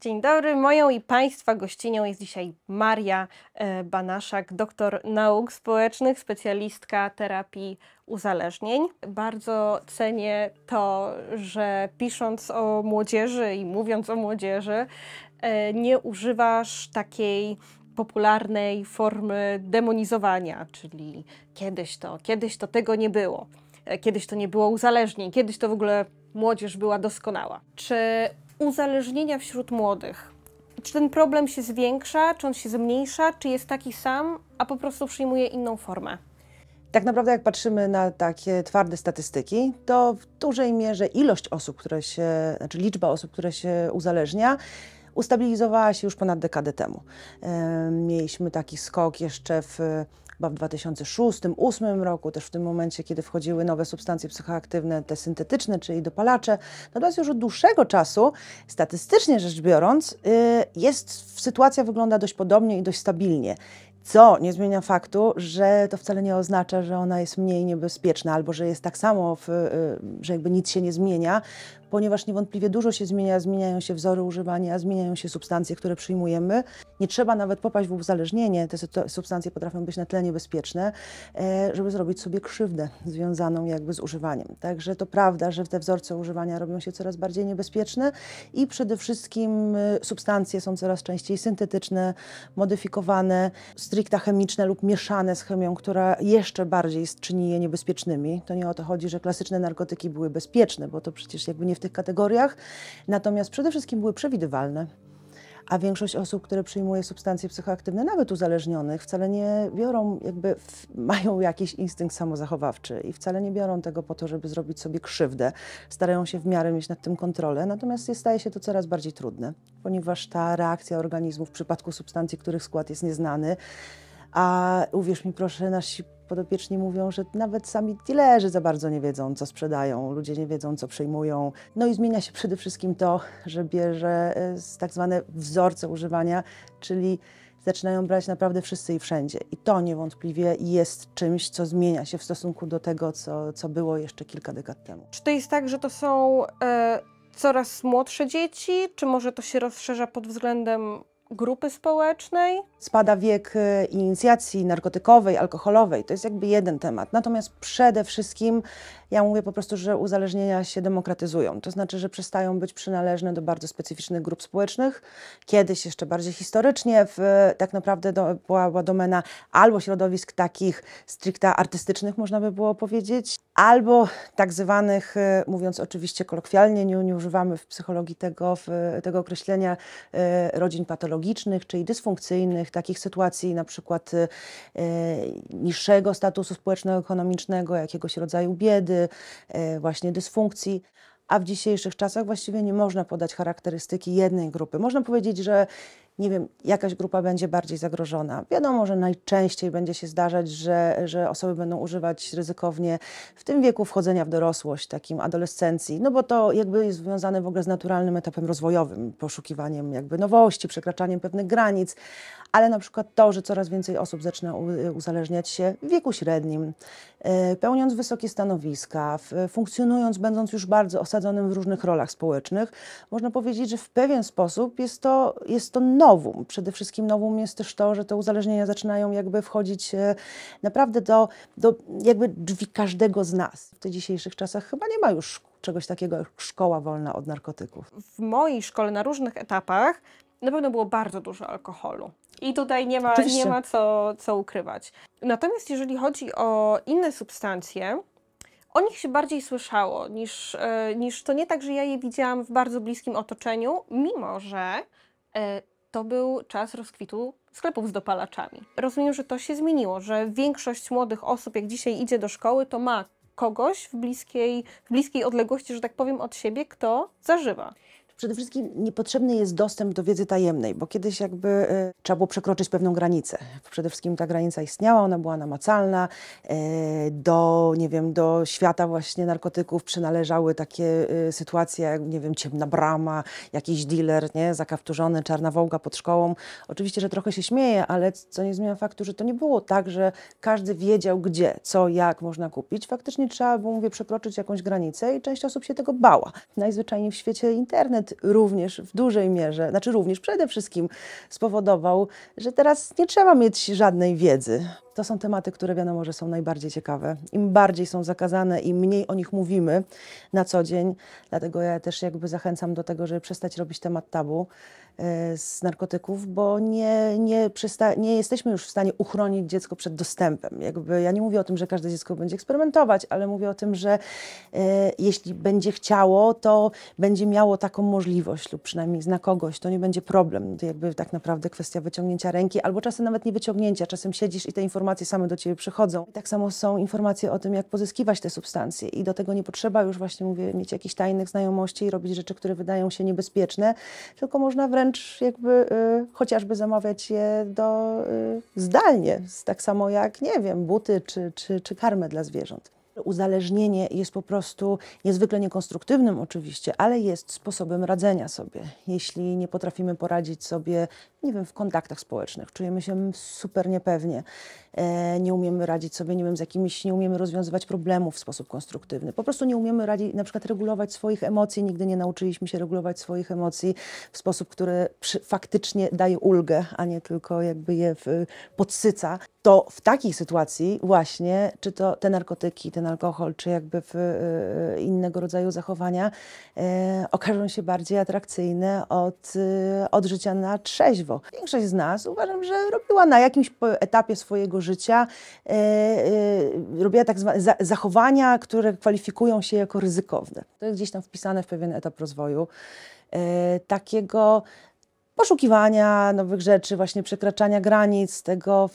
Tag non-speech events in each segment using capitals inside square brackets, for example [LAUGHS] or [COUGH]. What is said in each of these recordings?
Dzień dobry. Moją i Państwa gościnią jest dzisiaj Maria e, Banaszak, doktor nauk społecznych, specjalistka terapii uzależnień. Bardzo cenię to, że pisząc o młodzieży i mówiąc o młodzieży, e, nie używasz takiej popularnej formy demonizowania, czyli kiedyś to, kiedyś to tego nie było. E, kiedyś to nie było uzależnień, kiedyś to w ogóle młodzież była doskonała. Czy uzależnienia wśród młodych. Czy ten problem się zwiększa, czy on się zmniejsza, czy jest taki sam, a po prostu przyjmuje inną formę? Tak naprawdę, jak patrzymy na takie twarde statystyki, to w dużej mierze ilość osób, które się, znaczy liczba osób, które się uzależnia, ustabilizowała się już ponad dekadę temu. Mieliśmy taki skok jeszcze w chyba w 2006-2008 roku, też w tym momencie, kiedy wchodziły nowe substancje psychoaktywne, te syntetyczne, czyli dopalacze. Natomiast już od dłuższego czasu, statystycznie rzecz biorąc, y, jest, sytuacja wygląda dość podobnie i dość stabilnie. Co nie zmienia faktu, że to wcale nie oznacza, że ona jest mniej niebezpieczna albo że jest tak samo, w, y, że jakby nic się nie zmienia, ponieważ niewątpliwie dużo się zmienia, zmieniają się wzory używania, zmieniają się substancje, które przyjmujemy. Nie trzeba nawet popaść w uzależnienie, te substancje potrafią być na tyle niebezpieczne, e, żeby zrobić sobie krzywdę związaną jakby z używaniem. Także to prawda, że te wzorce używania robią się coraz bardziej niebezpieczne i przede wszystkim e, substancje są coraz częściej syntetyczne, modyfikowane, stricte chemiczne lub mieszane z chemią, która jeszcze bardziej czyni je niebezpiecznymi. To nie o to chodzi, że klasyczne narkotyki były bezpieczne, bo to przecież jakby nie w tych kategoriach, natomiast przede wszystkim były przewidywalne. A większość osób, które przyjmuje substancje psychoaktywne, nawet uzależnionych, wcale nie biorą, jakby mają jakiś instynkt samozachowawczy i wcale nie biorą tego po to, żeby zrobić sobie krzywdę. Starają się w miarę mieć nad tym kontrolę, natomiast staje się to coraz bardziej trudne, ponieważ ta reakcja organizmu w przypadku substancji, których skład jest nieznany, a uwierz mi proszę, nasi podopieczni mówią, że nawet sami dilerzy za bardzo nie wiedzą, co sprzedają, ludzie nie wiedzą, co przyjmują. No i zmienia się przede wszystkim to, że bierze e, tak zwane wzorce używania, czyli zaczynają brać naprawdę wszyscy i wszędzie. I to niewątpliwie jest czymś, co zmienia się w stosunku do tego, co, co było jeszcze kilka dekad temu. Czy to jest tak, że to są e, coraz młodsze dzieci, czy może to się rozszerza pod względem grupy społecznej. Spada wiek y, inicjacji narkotykowej, alkoholowej, to jest jakby jeden temat. Natomiast przede wszystkim ja mówię po prostu, że uzależnienia się demokratyzują. To znaczy, że przestają być przynależne do bardzo specyficznych grup społecznych. Kiedyś jeszcze bardziej historycznie w, tak naprawdę do, była, była domena albo środowisk takich stricte artystycznych, można by było powiedzieć, albo tak zwanych, y, mówiąc oczywiście kolokwialnie, nie, nie używamy w psychologii tego, w, tego określenia, y, rodzin patologicznych patologicznych, czyli dysfunkcyjnych, takich sytuacji na przykład y, y, niższego statusu społeczno-ekonomicznego, jakiegoś rodzaju biedy, y, właśnie dysfunkcji a w dzisiejszych czasach właściwie nie można podać charakterystyki jednej grupy. Można powiedzieć, że nie wiem, jakaś grupa będzie bardziej zagrożona. Wiadomo, że najczęściej będzie się zdarzać, że, że osoby będą używać ryzykownie w tym wieku wchodzenia w dorosłość, takim adolescencji, no bo to jakby jest związane w ogóle z naturalnym etapem rozwojowym, poszukiwaniem jakby nowości, przekraczaniem pewnych granic, ale na przykład to, że coraz więcej osób zaczyna y, uzależniać się w wieku średnim, y, pełniąc wysokie stanowiska, funkcjonując, będąc już bardzo osadzonym w różnych rolach społecznych, można powiedzieć, że w pewien sposób jest to, jest to nowum. Przede wszystkim nowum jest też to, że te uzależnienia zaczynają jakby wchodzić y, naprawdę do, do jakby drzwi każdego z nas. W tych dzisiejszych czasach chyba nie ma już czegoś takiego jak szkoła wolna od narkotyków. W mojej szkole na różnych etapach na pewno było bardzo dużo alkoholu. I tutaj nie ma, nie ma co, co ukrywać. Natomiast jeżeli chodzi o inne substancje, o nich się bardziej słyszało niż, e, niż to nie tak, że ja je widziałam w bardzo bliskim otoczeniu, mimo że e, to był czas rozkwitu sklepów z dopalaczami. Rozumiem, że to się zmieniło, że większość młodych osób, jak dzisiaj idzie do szkoły, to ma kogoś w bliskiej, w bliskiej odległości, że tak powiem, od siebie, kto zażywa. Przede wszystkim niepotrzebny jest dostęp do wiedzy tajemnej, bo kiedyś jakby e, trzeba było przekroczyć pewną granicę. Przede wszystkim ta granica istniała, ona była namacalna. E, do, nie wiem, do świata właśnie narkotyków przynależały takie e, sytuacje jak, nie wiem, ciemna brama, jakiś dealer, nie, zakapturzony, czarna wołga pod szkołą. Oczywiście, że trochę się śmieje, ale co nie zmienia faktu, że to nie było tak, że każdy wiedział gdzie, co, jak można kupić. Faktycznie trzeba było, mówię, przekroczyć jakąś granicę i część osób się tego bała. Najzwyczajniej w świecie internet również w dużej mierze, znaczy również przede wszystkim spowodował, że teraz nie trzeba mieć żadnej wiedzy. To są tematy, które wiadomo, że są najbardziej ciekawe. Im bardziej są zakazane, im mniej o nich mówimy na co dzień. Dlatego ja też jakby zachęcam do tego, żeby przestać robić temat tabu E, z narkotyków, bo nie, nie, nie jesteśmy już w stanie uchronić dziecko przed dostępem. Jakby, ja nie mówię o tym, że każde dziecko będzie eksperymentować, ale mówię o tym, że e, jeśli będzie chciało, to będzie miało taką możliwość lub przynajmniej zna kogoś, to nie będzie problem. To jakby tak naprawdę kwestia wyciągnięcia ręki albo czasem nawet nie wyciągnięcia, czasem siedzisz i te informacje same do ciebie przychodzą. I tak samo są informacje o tym, jak pozyskiwać te substancje i do tego nie potrzeba już właśnie, mówię, mieć jakichś tajnych znajomości i robić rzeczy, które wydają się niebezpieczne, tylko można wręcz wręcz jakby y, chociażby zamawiać je do, y, zdalnie, tak samo jak, nie wiem, buty czy, czy, czy karmę dla zwierząt. Uzależnienie jest po prostu niezwykle niekonstruktywnym, oczywiście, ale jest sposobem radzenia sobie. Jeśli nie potrafimy poradzić sobie nie wiem, w kontaktach społecznych, czujemy się super niepewnie, e, nie umiemy radzić sobie, nie wiem, z jakimiś, nie umiemy rozwiązywać problemów w sposób konstruktywny, po prostu nie umiemy radzić, na przykład regulować swoich emocji, nigdy nie nauczyliśmy się regulować swoich emocji w sposób, który przy, faktycznie daje ulgę, a nie tylko jakby je w, podsyca, to w takiej sytuacji właśnie, czy to te narkotyki, ten alkohol, czy jakby w, y, innego rodzaju zachowania y, okażą się bardziej atrakcyjne od, y, od życia na trzeźwo lewo. Większość z nas uważam, że robiła na jakimś etapie swojego życia, e, e, robiła tak zwane za, zachowania, które kwalifikują się jako ryzykowne. To jest gdzieś tam wpisane w pewien etap rozwoju. E, takiego poszukiwania nowych rzeczy, właśnie przekraczania granic, tego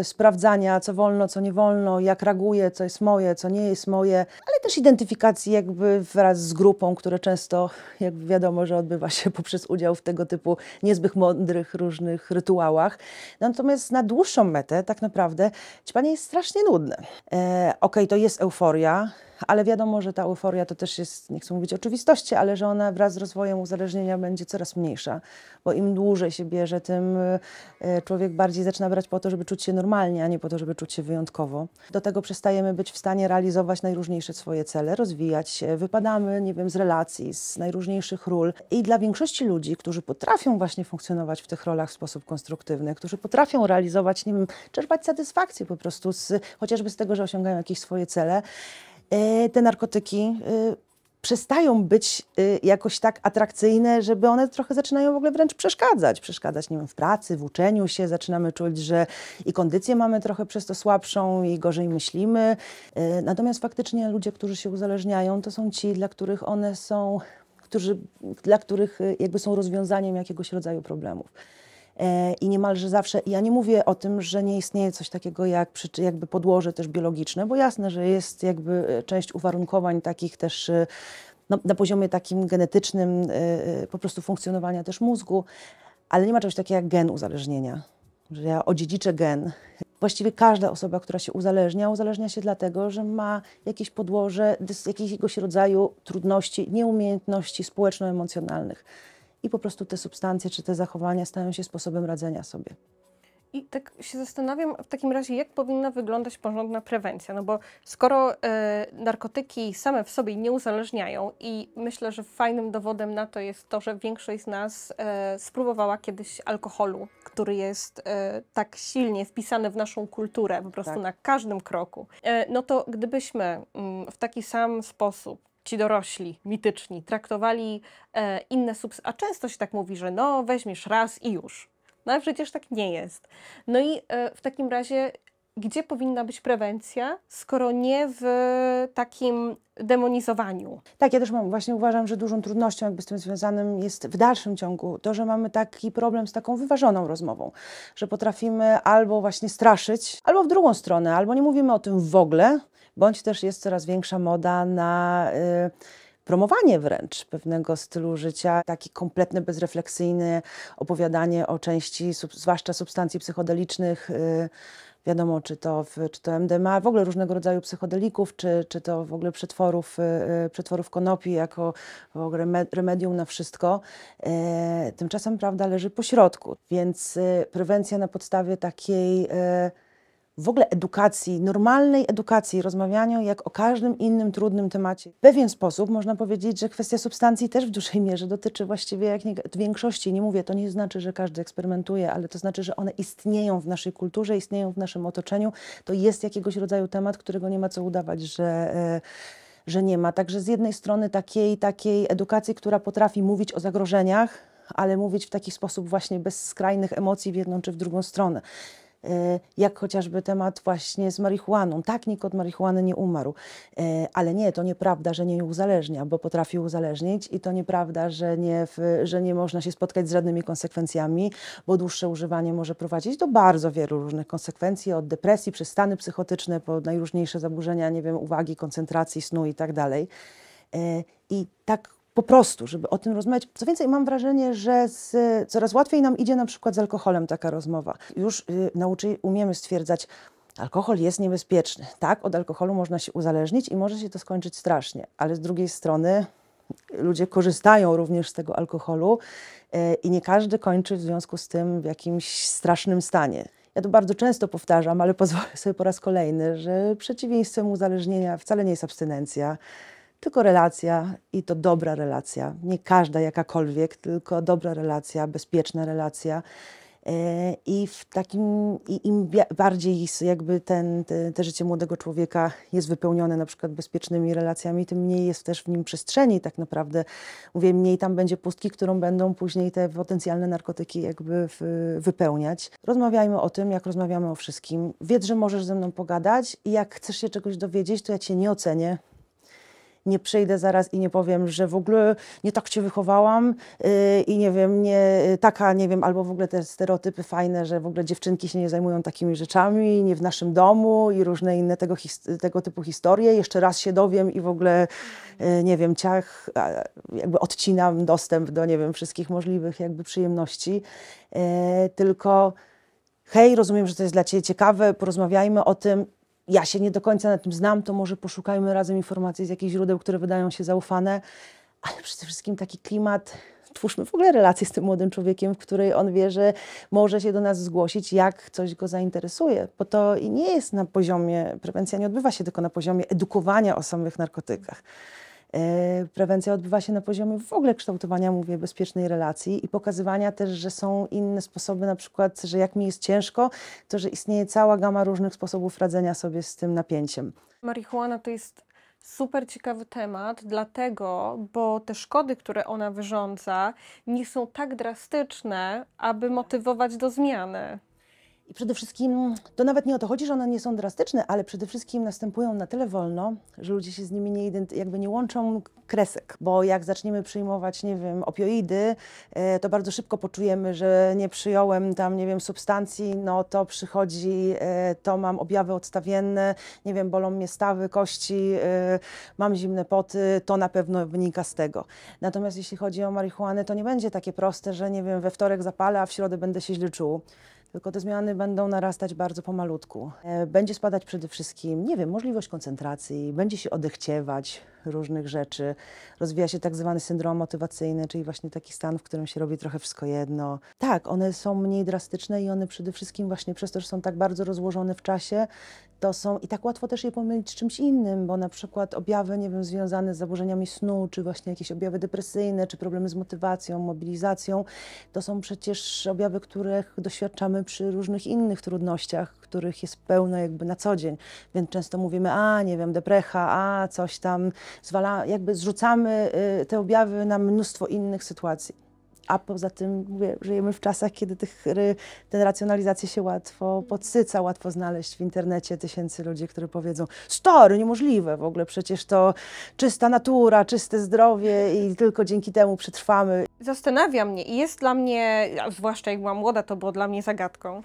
y, sprawdzania, co wolno, co nie wolno, jak reaguję, co jest moje, co nie jest moje, ale też identyfikacji jakby wraz z grupą, które często, jak wiadomo, że odbywa się [LAUGHS] poprzez udział w tego typu niezbyt mądrych różnych rytuałach. Natomiast na dłuższą metę tak naprawdę ćpanie jest strasznie nudne. E, Okej, okay, to jest euforia, ale wiadomo, że ta euforia to też jest, nie chcę mówić oczywistości, ale że ona wraz z rozwojem uzależnienia będzie coraz mniejsza, bo im dłużej się bierze, tym e, człowiek bardziej zaczyna brać po to, żeby czuć się normalnie, a nie po to, żeby czuć się wyjątkowo. Do tego przestajemy być w stanie realizować najróżniejsze swoje cele, rozwijać się, wypadamy, nie wiem, z relacji, z najróżniejszych ról. I dla większości ludzi, którzy potrafią właśnie funkcjonować w tych rolach w sposób konstruktywny, którzy potrafią realizować, nie wiem, czerpać satysfakcję po prostu, z, chociażby z tego, że osiągają jakieś swoje cele, E, te narkotyki e, przestają być e, jakoś tak atrakcyjne, żeby one trochę zaczynają w ogóle wręcz przeszkadzać. Przeszkadzać, nie wiem, w pracy, w uczeniu się, zaczynamy czuć, że i kondycję mamy trochę przez to słabszą i gorzej myślimy. Natomiast faktycznie ludzie, którzy się uzależniają, to są ci, dla których one są, którzy, dla których jakby są rozwiązaniem jakiegoś rodzaju problemów. E, i niemalże zawsze, ja nie mówię o tym, że nie istnieje coś takiego jak jakby podłoże też biologiczne, bo jasne, że jest jakby e, część uwarunkowań takich też e, no, na poziomie takim genetycznym, po prostu funkcjonowania też mózgu, ale nie ma czegoś takiego jak gen uzależnienia, że ja odziedziczę gen. Właściwie każda osoba, która się uzależnia, uzależnia się dlatego, że ma jakieś podłoże jakiegoś rodzaju trudności, nieumiejętności społeczno-emocjonalnych i po prostu te substancje czy te zachowania stają się sposobem radzenia sobie. I tak się zastanawiam w takim razie, jak powinna wyglądać porządna prewencja, no bo skoro y, narkotyki same w sobie nie uzależniają i myślę, że fajnym dowodem na to jest to, że większość z nas y, spróbowała kiedyś alkoholu, który jest y, tak silnie wpisany w naszą kulturę, po prostu tak. na każdym kroku, no to gdybyśmy mm, w taki sam sposób ci dorośli, mityczni, traktowali e, inne substancje, a często się tak mówi, że no weźmiesz raz i już. No ale przecież tak nie jest. No i e, w takim razie gdzie powinna być prewencja, skoro nie w takim demonizowaniu. Tak, ja też mam, właśnie uważam, że dużą trudnością jakby z tym związanym jest w dalszym ciągu to, że mamy taki problem z taką wyważoną rozmową, że potrafimy albo właśnie straszyć, albo w drugą stronę, albo nie mówimy o tym w ogóle, bądź też jest coraz większa moda na... Y, promowanie wręcz pewnego stylu życia, taki kompletny, bezrefleksyjny opowiadanie o części, zwłaszcza substancji psychodelicznych. Yy, wiadomo, czy to, w, czy to MDMA, w ogóle różnego rodzaju psychodelików, czy, czy to w ogóle przetworów, y, y, przetworów konopi jako w ogóle remedium na wszystko. E, tymczasem prawda leży po środku, więc y, prewencja na podstawie takiej e, w ogóle edukacji, normalnej edukacji, rozmawianiu jak o każdym innym trudnym temacie. W pewien sposób można powiedzieć, że kwestia substancji też w dużej mierze dotyczy właściwie jak nie, większości. Nie mówię, to nie znaczy, że każdy eksperymentuje, ale to znaczy, że one istnieją w naszej kulturze, istnieją w naszym otoczeniu. To jest jakiegoś rodzaju temat, którego nie ma co udawać, że. E, że nie ma. Także z jednej strony takiej, takiej edukacji, która potrafi mówić o zagrożeniach, ale mówić w taki sposób właśnie bez skrajnych emocji w jedną czy w drugą stronę. E, jak chociażby temat właśnie z marihuaną. Tak, nikt od marihuany nie umarł. E, ale nie, to nieprawda, że nie uzależnia, bo potrafi uzależnić i to nieprawda, że nie, że nie można się spotkać z żadnymi konsekwencjami, bo dłuższe używanie może prowadzić do bardzo wielu różnych konsekwencji, od depresji, przez stany psychotyczne, po najróżniejsze zaburzenia, nie wiem, uwagi, koncentracji, snu i tak dalej. E, I tak po prostu, żeby o tym rozmawiać. Co więcej, mam wrażenie, że z, coraz łatwiej nam idzie na przykład z alkoholem taka rozmowa. Już y, nauczy, umiemy stwierdzać, alkohol jest niebezpieczny. Tak, od alkoholu można się uzależnić i może się to skończyć strasznie, ale z drugiej strony ludzie korzystają również z tego alkoholu y, i nie każdy kończy w związku z tym w jakimś strasznym stanie. Ja to bardzo często powtarzam, ale pozwolę sobie po raz kolejny, że przeciwieństwem uzależnienia wcale nie jest abstynencja tylko relacja i to dobra relacja. Nie każda jakakolwiek, tylko dobra relacja, bezpieczna relacja. E, I w takim, i im bardziej jakby ten, te, te, życie młodego człowieka jest wypełnione na przykład bezpiecznymi relacjami, tym mniej jest też w nim przestrzeni tak naprawdę. Mówię, mniej tam będzie pustki, którą będą później te potencjalne narkotyki jakby w, wypełniać. Rozmawiajmy o tym, jak rozmawiamy o wszystkim. Wiedz, że możesz ze mną pogadać i jak chcesz się czegoś dowiedzieć, to ja cię nie ocenię, nie przyjdę zaraz i nie powiem, że w ogóle nie tak cię wychowałam yy, i nie wiem, nie, taka, nie wiem, albo w ogóle te stereotypy fajne, że w ogóle dziewczynki się nie zajmują takimi rzeczami, nie w naszym domu i różne inne tego, tego typu historie. Jeszcze raz się dowiem i w ogóle, yy, nie wiem, ciach, jakby odcinam dostęp do, nie wiem, wszystkich możliwych jakby przyjemności. Yy, tylko hej, rozumiem, że to jest dla Ciebie ciekawe, porozmawiajmy o tym, ja się nie do końca na tym znam, to może poszukajmy razem informacji z jakichś źródeł, które wydają się zaufane, ale przede wszystkim taki klimat twórzmy w ogóle relację z tym młodym człowiekiem, w której on wie, że może się do nas zgłosić, jak coś go zainteresuje. Bo to i nie jest na poziomie, prewencja nie odbywa się tylko na poziomie edukowania o samych narkotykach. E, prewencja odbywa się na poziomie w ogóle kształtowania, mówię, bezpiecznej relacji i pokazywania też, że są inne sposoby, na przykład, że jak mi jest ciężko, to że istnieje cała gama różnych sposobów radzenia sobie z tym napięciem. Marihuana to jest super ciekawy temat, dlatego, bo te szkody, które ona wyrządza, nie są tak drastyczne, aby motywować do zmiany. I przede wszystkim to nawet nie o to chodzi, że one nie są drastyczne, ale przede wszystkim następują na tyle wolno, że ludzie się z nimi nie jakby nie łączą kresek, bo jak zaczniemy przyjmować, nie wiem, opioidy, e, to bardzo szybko poczujemy, że nie przyjąłem tam, nie wiem, substancji, no to przychodzi, e, to mam objawy odstawienne, nie wiem, bolą mnie stawy, kości, e, mam zimne poty, to na pewno wynika z tego. Natomiast jeśli chodzi o marihuanę, to nie będzie takie proste, że nie wiem, we wtorek zapalę, a w środę będę się źle czuł tylko te zmiany będą narastać bardzo pomalutku. E, będzie spadać przede wszystkim, nie wiem, możliwość koncentracji, będzie się odechciewać, różnych rzeczy. Rozwija się tak zwany syndrom motywacyjny, czyli właśnie taki stan, w którym się robi trochę wszystko jedno. Tak, one są mniej drastyczne i one przede wszystkim właśnie przez to, że są tak bardzo rozłożone w czasie, to są i tak łatwo też je pomylić z czymś innym, bo na przykład objawy, nie wiem, związane z zaburzeniami snu, czy właśnie jakieś objawy depresyjne, czy problemy z motywacją, mobilizacją, to są przecież objawy, których doświadczamy przy różnych innych trudnościach, których jest pełno jakby na co dzień. Więc często mówimy, a nie wiem, deprecha, a coś tam, zwala, jakby zrzucamy y, te objawy na mnóstwo innych sytuacji. A poza tym mówię, żyjemy w czasach, kiedy tych, te racjonalizacje się łatwo podsyca, łatwo znaleźć w internecie tysięcy ludzi, które powiedzą story, niemożliwe w ogóle, przecież to czysta natura, czyste zdrowie i tylko dzięki temu przetrwamy. Zastanawia mnie i jest dla mnie, zwłaszcza jak byłam młoda, to było dla mnie zagadką,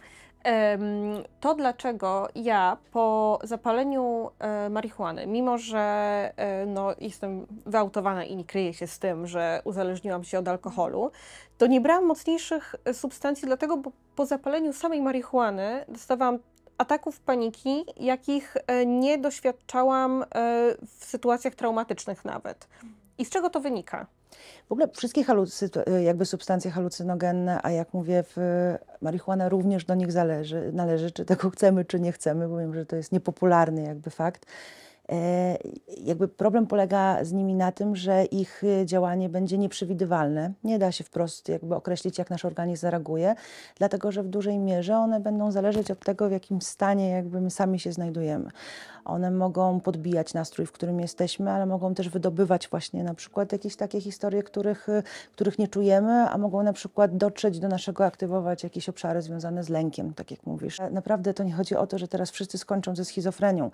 to, dlaczego ja po zapaleniu e, marihuany, mimo że e, no, jestem wyautowana i nie kryję się z tym, że uzależniłam się od alkoholu, to nie brałam mocniejszych e, substancji, dlatego bo po zapaleniu samej marihuany dostawałam ataków paniki, jakich nie doświadczałam w sytuacjach traumatycznych nawet. I z czego to wynika? W ogóle wszystkie halucy, e, jakby substancje halucynogenne, a jak mówię, w marihuana również do nich zależy, należy, czy tego chcemy, czy nie chcemy, bo wiem, że to jest niepopularny jakby fakt. E, jakby problem polega z nimi na tym, że ich e, działanie będzie nieprzewidywalne. Nie da się wprost jakby określić, jak nasz organizm zareaguje, dlatego że w dużej mierze one będą zależeć od tego, w jakim stanie jakby my sami się znajdujemy. One mogą podbijać nastrój, w którym jesteśmy, ale mogą też wydobywać właśnie na przykład jakieś takie historie, których, y, których nie czujemy, a mogą na przykład dotrzeć do naszego, aktywować jakieś obszary związane z lękiem, tak jak mówisz. E, naprawdę to nie chodzi o to, że teraz wszyscy skończą ze schizofrenią,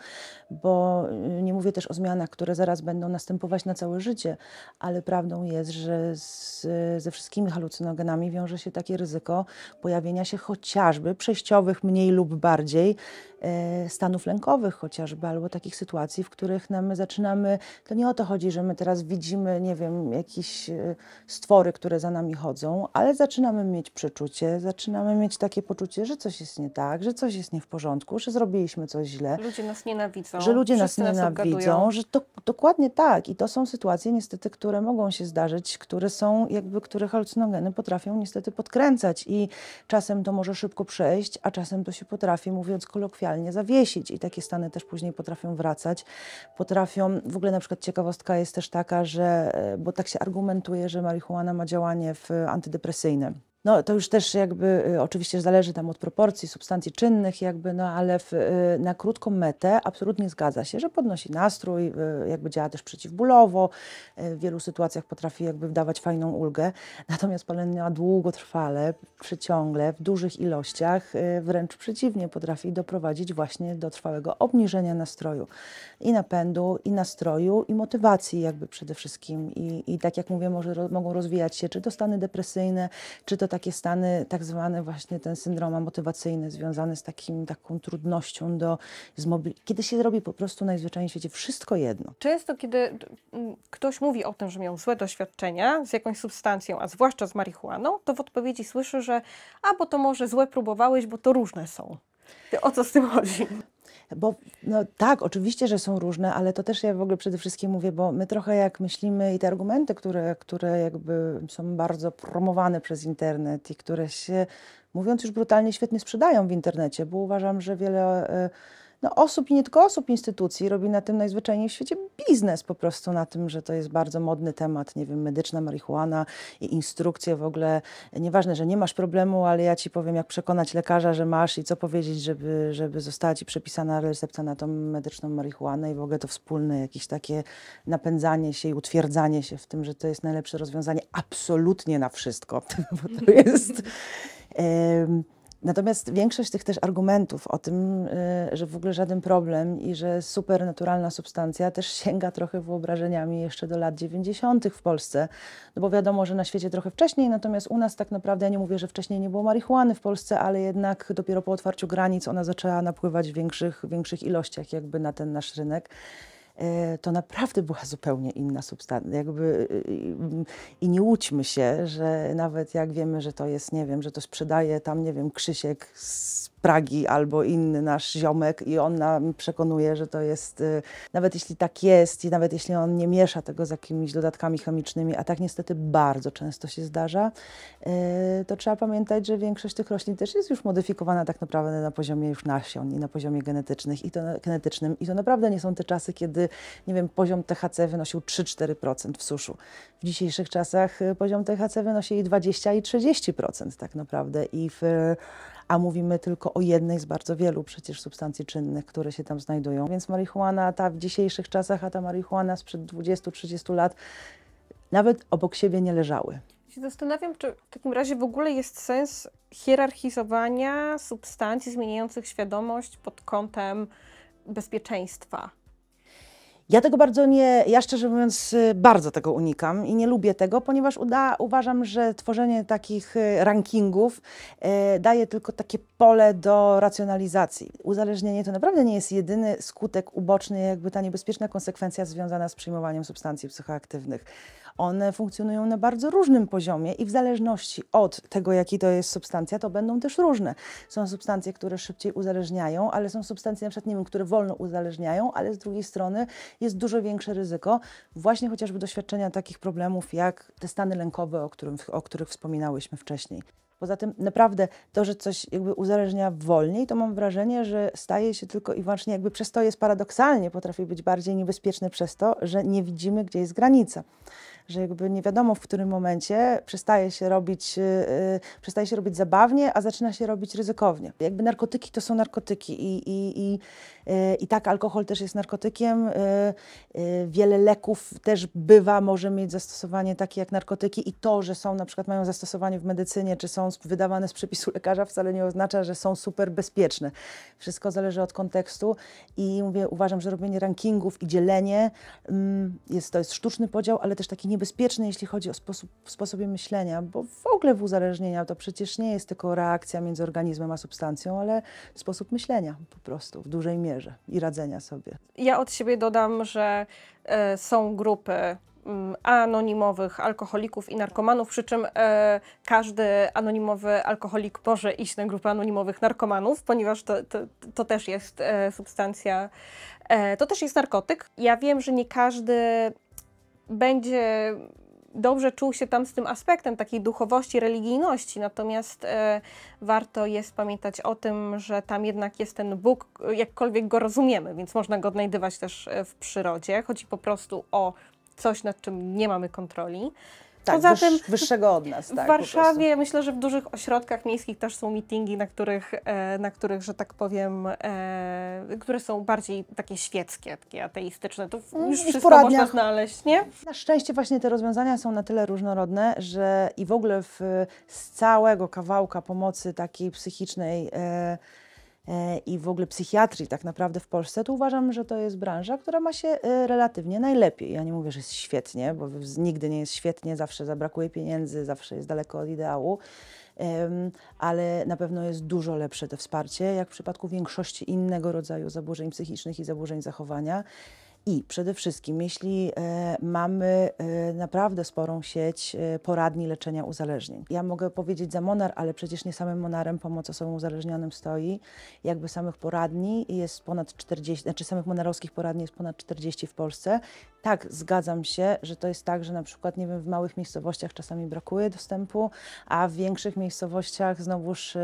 bo y, nie mówię też o zmianach, które zaraz będą następować na całe życie, ale prawdą jest, że z, ze wszystkimi halucynogenami wiąże się takie ryzyko pojawienia się chociażby przejściowych mniej lub bardziej E, stanów lękowych chociażby, albo takich sytuacji, w których my zaczynamy, to nie o to chodzi, że my teraz widzimy, nie wiem, jakieś e, stwory, które za nami chodzą, ale zaczynamy mieć przeczucie, zaczynamy mieć takie poczucie, że coś jest nie tak, że coś jest nie w porządku, że zrobiliśmy coś źle. Ludzie nas nienawidzą. Że ludzie nas nienawidzą, nas że to, dokładnie tak. I to są sytuacje niestety, które mogą się zdarzyć, które są jakby, które halucynogeny potrafią niestety podkręcać i czasem to może szybko przejść, a czasem to się potrafi, mówiąc kolokwialnie, specjalnie zawiesić i takie stany też później potrafią wracać. Potrafią, w ogóle na przykład ciekawostka jest też taka, że, e, bo tak się argumentuje, że marihuana ma działanie w antydepresyjne. No, to już też jakby y, oczywiście zależy tam od proporcji substancji czynnych, jakby, no, ale w, y, na krótką metę absolutnie zgadza się, że podnosi nastrój, y, jakby działa też przeciwbólowo, w wielu sytuacjach potrafi jakby dawać fajną ulgę. Natomiast palenia długotrwale, przyciągle, w dużych ilościach, wręcz przeciwnie, potrafi doprowadzić właśnie do trwałego obniżenia nastroju i napędu, i nastroju, i motywacji jakby przede wszystkim. I, i tak jak mówię, może, mogą rozwijać się czy to stany depresyjne, czy to takie stany, tak zwany właśnie ten syndrom motywacyjny związany z takim, taką trudnością do kiedy się zrobi po prostu najzwyczajniej w świecie wszystko jedno. Często, kiedy ktoś mówi o tym, że miał złe doświadczenia z jakąś substancją, a zwłaszcza z marihuaną, to w odpowiedzi słyszy, że albo to może złe próbowałeś, bo to różne są. O co z tym chodzi? Bo no tak, oczywiście, że są różne, ale to też ja w ogóle przede wszystkim mówię, bo my trochę jak myślimy i te argumenty, które, które jakby są bardzo promowane przez internet i które się, mówiąc już brutalnie, świetnie sprzedają w internecie, bo uważam, że wiele e, no, osób i nie tylko osób, instytucji robi na tym najzwyczajniej w świecie biznes po prostu na tym, że to jest bardzo modny temat, nie wiem, medyczna marihuana i instrukcje w ogóle. Nieważne, że nie masz problemu, ale ja ci powiem, jak przekonać lekarza, że masz i co powiedzieć, żeby, żeby została ci przepisana recepta na tą medyczną marihuanę i w ogóle to wspólne jakieś takie napędzanie się i utwierdzanie się w tym, że to jest najlepsze rozwiązanie absolutnie na wszystko, [LAUGHS] bo to jest... Um, Natomiast większość tych też argumentów o tym, y, że w ogóle żaden problem i że supernaturalna substancja też sięga trochę wyobrażeniami jeszcze do lat 90. w Polsce, no bo wiadomo, że na świecie trochę wcześniej, natomiast u nas tak naprawdę, ja nie mówię, że wcześniej nie było marihuany w Polsce, ale jednak dopiero po otwarciu granic ona zaczęła napływać w większych, większych ilościach jakby na ten nasz rynek. E, to naprawdę była zupełnie inna substancja. Jakby, I nie łudźmy się, że nawet jak wiemy, że to jest, nie wiem, że to sprzedaje tam, nie wiem, Krzysiek z Pragi albo inny nasz ziomek i on nam przekonuje, że to jest, y, nawet jeśli tak jest i nawet jeśli on nie miesza tego z jakimiś dodatkami chemicznymi, a tak niestety bardzo często się zdarza, y, to trzeba pamiętać, że większość tych roślin też jest już modyfikowana tak naprawdę na poziomie już nasion i na poziomie genetycznych i to genetycznym i to naprawdę nie są te czasy, kiedy, nie wiem, poziom THC wynosił 3-4% w suszu. W dzisiejszych czasach y, poziom THC wynosi i 20 i 30% tak naprawdę i w a mówimy tylko o jednej z bardzo wielu przecież substancji czynnych, które się tam znajdują. Więc marihuana ta w dzisiejszych czasach, a ta marihuana sprzed 20-30 lat nawet obok siebie nie leżały. zastanawiam, czy w takim razie w ogóle jest sens hierarchizowania substancji zmieniających świadomość pod kątem bezpieczeństwa. Ja tego bardzo nie, ja szczerze mówiąc y, bardzo tego unikam i nie lubię tego, ponieważ uda, uważam, że tworzenie takich y, rankingów e, daje tylko takie pole do racjonalizacji. Uzależnienie to naprawdę nie jest jedyny skutek uboczny, jakby ta niebezpieczna konsekwencja związana z przyjmowaniem substancji psychoaktywnych one funkcjonują na bardzo różnym poziomie i w zależności od tego, jaki to jest substancja, to będą też różne. Są substancje, które szybciej uzależniają, ale są substancje, na przykład, nie wiem, które wolno uzależniają, ale z drugiej strony jest dużo większe ryzyko właśnie chociażby doświadczenia takich problemów jak te stany lękowe, o, którym, o których wspominałyśmy wcześniej. Poza tym naprawdę to, że coś jakby uzależnia wolniej, to mam wrażenie, że staje się tylko i wyłącznie jakby przez to jest paradoksalnie, potrafi być bardziej niebezpieczne przez to, że nie widzimy, gdzie jest granica że jakby nie wiadomo w którym momencie przestaje się robić, y, y, przestaje się robić zabawnie, a zaczyna się robić ryzykownie. Jakby narkotyki to są narkotyki i, i, i, y, i tak alkohol też jest narkotykiem. Wiele leków też bywa, może mieć zastosowanie takie jak narkotyki i to, że są na przykład mają zastosowanie w medycynie, czy są wydawane z przepisu lekarza wcale nie oznacza, że są super bezpieczne. Wszystko zależy od kontekstu i mówię, uważam, że robienie rankingów i dzielenie mm, jest, to jest sztuczny podział, ale też taki niebezpieczne, jeśli chodzi o sposób, sposobie myślenia, bo w ogóle w uzależnieniach to przecież nie jest tylko reakcja między organizmem a substancją, ale sposób myślenia po prostu w dużej mierze i radzenia sobie. Ja od siebie dodam, że y, są grupy mm, anonimowych alkoholików i narkomanów, przy czym e, każdy anonimowy alkoholik może iść na grupę anonimowych narkomanów, ponieważ to, to, to też jest e, substancja, e, to też jest narkotyk. Ja wiem, że nie każdy będzie dobrze czuł się tam z tym aspektem takiej duchowości, religijności. Natomiast e, warto jest pamiętać o tym, że tam jednak jest ten Bóg, jakkolwiek go rozumiemy, więc można go odnajdywać też e, w przyrodzie. Chodzi po prostu o coś, nad czym nie mamy kontroli. Tak, Poza tym wyższego od nas. Tak, w Warszawie myślę, że w dużych ośrodkach miejskich też są meetingi, na których, e, na których że tak powiem, e, które są bardziej takie świeckie, takie ateistyczne. To no już I wszystko można znaleźć, nie? Na szczęście właśnie te rozwiązania są na tyle różnorodne, że i w ogóle w, z całego kawałka pomocy takiej psychicznej e, E, i w ogóle psychiatrii tak naprawdę w Polsce, to uważam, że to jest branża, która ma się e, relatywnie najlepiej. Ja nie mówię, że jest świetnie, bo nigdy nie jest świetnie, zawsze zabrakuje pieniędzy, zawsze jest daleko od ideału, ale na pewno jest dużo lepsze to wsparcie, jak w przypadku większości innego rodzaju zaburzeń psychicznych i zaburzeń zachowania. I przede wszystkim, jeśli e, mamy e, naprawdę sporą sieć e, poradni leczenia uzależnień. Ja mogę powiedzieć za Monar, ale przecież nie samym Monarem pomoc osobom uzależnionym stoi. Jakby samych poradni jest ponad 40, znaczy samych monarowskich poradni jest ponad 40 w Polsce. Tak, zgadzam się, że to jest tak, że na przykład, nie wiem, w małych miejscowościach czasami brakuje dostępu, a w większych miejscowościach, znowuż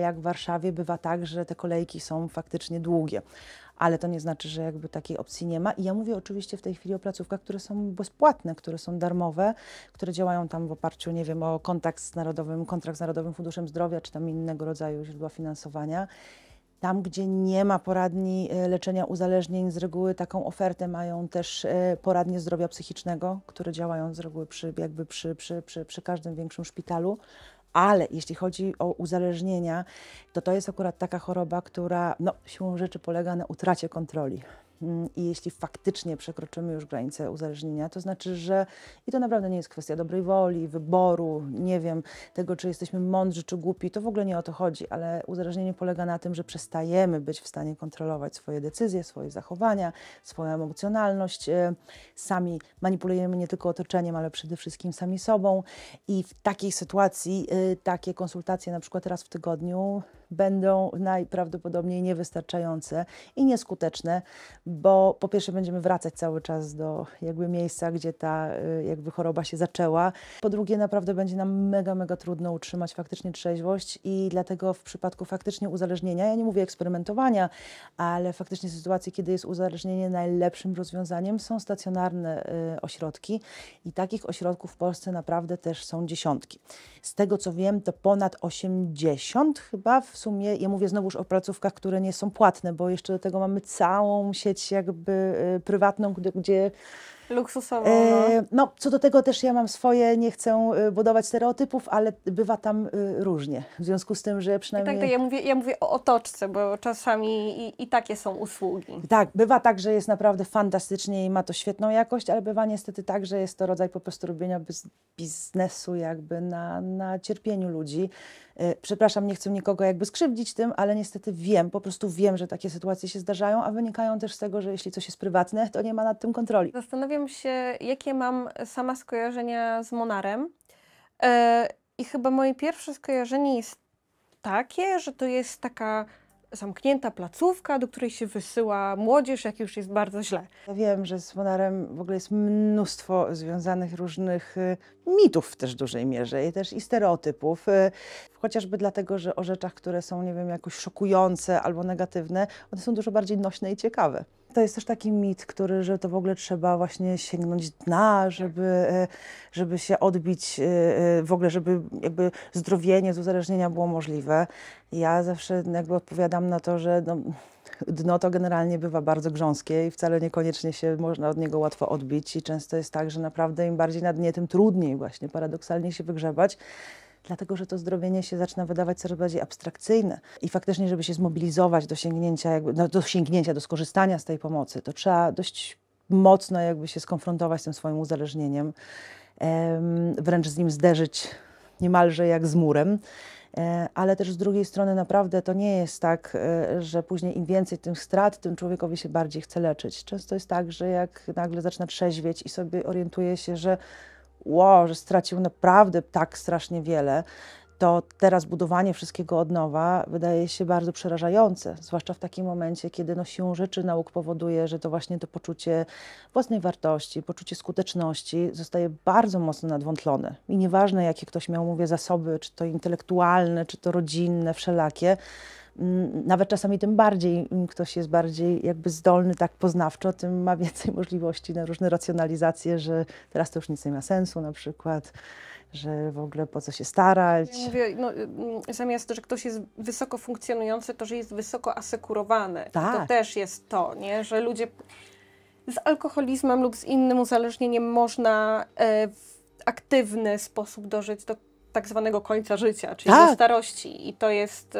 jak w Warszawie, bywa tak, że te kolejki są faktycznie długie ale to nie znaczy, że jakby takiej opcji nie ma. I ja mówię oczywiście w tej chwili o placówkach, które są bezpłatne, które są darmowe, które działają tam w oparciu, nie wiem, o kontakt z Narodowym, kontrakt z Narodowym Funduszem Zdrowia, czy tam innego rodzaju źródła finansowania. Tam, gdzie nie ma poradni e, leczenia uzależnień, z reguły taką ofertę mają też e, poradnie zdrowia psychicznego, które działają z reguły przy, jakby przy, przy, przy, przy każdym większym szpitalu. Ale jeśli chodzi o uzależnienia, to to jest akurat taka choroba, która no, siłą rzeczy polega na utracie kontroli. Mm, I jeśli faktycznie przekroczymy już granicę uzależnienia, to znaczy, że i to naprawdę nie jest kwestia dobrej woli, wyboru, nie wiem, tego, czy jesteśmy mądrzy czy głupi, to w ogóle nie o to chodzi, ale uzależnienie polega na tym, że przestajemy być w stanie kontrolować swoje decyzje, swoje zachowania, swoją emocjonalność. E, sami manipulujemy nie tylko otoczeniem, ale przede wszystkim sami sobą. I w takiej sytuacji e, takie konsultacje, na przykład raz w tygodniu, będą najprawdopodobniej niewystarczające i nieskuteczne, bo po pierwsze będziemy wracać cały czas do jakby miejsca, gdzie ta y, jakby choroba się zaczęła. Po drugie naprawdę będzie nam mega, mega trudno utrzymać faktycznie trzeźwość i dlatego w przypadku faktycznie uzależnienia, ja nie mówię eksperymentowania, ale faktycznie sytuacji, kiedy jest uzależnienie najlepszym rozwiązaniem są stacjonarne y, ośrodki i takich ośrodków w Polsce naprawdę też są dziesiątki. Z tego co wiem to ponad 80 chyba w w sumie, ja mówię znowuż o placówkach, które nie są płatne, bo jeszcze do tego mamy całą sieć jakby y, prywatną, gdzie, gdzie Luksusową. E, no. no, co do tego też ja mam swoje, nie chcę e, budować stereotypów, ale bywa tam e, różnie. W związku z tym, że przynajmniej. I tak, ja mówię, ja mówię o otoczce, bo czasami i, i takie są usługi. Tak, bywa tak, że jest naprawdę fantastycznie i ma to świetną jakość, ale bywa niestety tak, że jest to rodzaj po prostu robienia biznesu jakby na, na cierpieniu ludzi. Przepraszam, nie chcę nikogo jakby skrzywdzić tym, ale niestety wiem, po prostu wiem, że takie sytuacje się zdarzają, a wynikają też z tego, że jeśli coś jest prywatne, to nie ma nad tym kontroli. Zastanawiam zastanawiam się, jakie mam sama skojarzenia z Monarem. E, I chyba moje pierwsze skojarzenie jest takie, że to jest taka zamknięta placówka, do której się wysyła młodzież, jak już jest bardzo źle. Ja wiem, że z Monarem w ogóle jest mnóstwo związanych różnych y, mitów w też dużej mierze i też i stereotypów. Y, chociażby dlatego, że o rzeczach, które są, nie wiem, jakoś szokujące albo negatywne, one są dużo bardziej nośne i ciekawe. To jest też taki mit, który, że to w ogóle trzeba właśnie sięgnąć dna, żeby, e, żeby się odbić, e, e, w ogóle, żeby jakby zdrowienie z uzależnienia było możliwe. Ja zawsze jakby odpowiadam na to, że no, dno to generalnie bywa bardzo grząskie i wcale niekoniecznie się można od niego łatwo odbić i często jest tak, że naprawdę im bardziej na dnie, tym trudniej właśnie paradoksalnie się wygrzebać dlatego że to zdrowienie się zaczyna wydawać coraz bardziej abstrakcyjne. I faktycznie, żeby się zmobilizować do sięgnięcia, jakby, no, do sięgnięcia, do skorzystania z tej pomocy, to trzeba dość mocno jakby się skonfrontować z tym swoim uzależnieniem, wręcz z nim zderzyć niemalże jak z murem. E, ale też z drugiej strony naprawdę to nie jest tak, e, że później im więcej tych strat, tym człowiekowi się bardziej chce leczyć. Często jest tak, że jak nagle zaczyna trzeźwieć i sobie orientuje się, że wow, że stracił naprawdę tak strasznie wiele, to teraz budowanie wszystkiego od nowa wydaje się bardzo przerażające, zwłaszcza w takim momencie, kiedy no siłą rzeczy nauk powoduje, że to właśnie to poczucie własnej wartości, poczucie skuteczności zostaje bardzo mocno nadwątlone. I nieważne, jakie ktoś miał, mówię, zasoby, czy to intelektualne, czy to rodzinne, wszelakie, Mm, nawet czasami tym bardziej, mm, ktoś jest bardziej jakby zdolny tak poznawczo, tym ma więcej [LAUGHS] możliwości na różne racjonalizacje, że teraz to już nic nie ma sensu na przykład, że w ogóle po co się starać. Ja mówię, no, mm, zamiast, że ktoś jest wysoko funkcjonujący, to, że jest wysoko asekurowany. Tak. To też jest to, nie? że ludzie z alkoholizmem lub z innym uzależnieniem można e, w aktywny sposób dożyć do tak zwanego końca życia, czyli tak. do starości. I to jest y,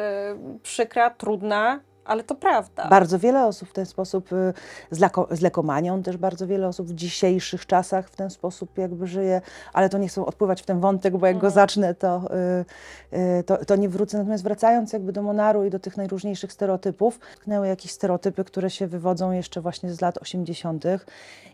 przykra, trudna, ale to prawda. Bardzo wiele osób w ten sposób, y, z, z lekomanią też bardzo wiele osób w dzisiejszych czasach w ten sposób jakby żyje, ale to nie chcę odpływać w ten wątek, bo jak go mhm. zacznę, to, y, y, to, to, nie wrócę. Natomiast wracając jakby do Monaru i do tych najróżniejszych stereotypów, tknęły jakieś stereotypy, które się wywodzą jeszcze właśnie z lat 80.,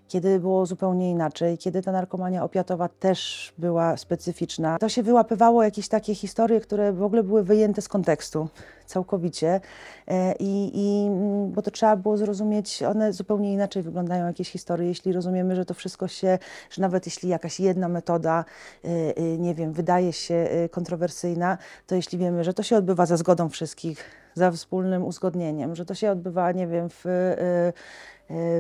kiedy było zupełnie inaczej, kiedy ta narkomania opiatowa też była specyficzna. To się wyłapywało jakieś takie historie, które w ogóle były wyjęte z kontekstu całkowicie. E, I, I, mm, bo to trzeba było zrozumieć, one zupełnie inaczej wyglądają jakieś historie, jeśli rozumiemy, że to wszystko się, że nawet jeśli jakaś jedna metoda, e, e, nie wiem, wydaje się kontrowersyjna, to jeśli wiemy, że to się odbywa za zgodą wszystkich, za wspólnym uzgodnieniem, że to się odbywa, nie wiem, w,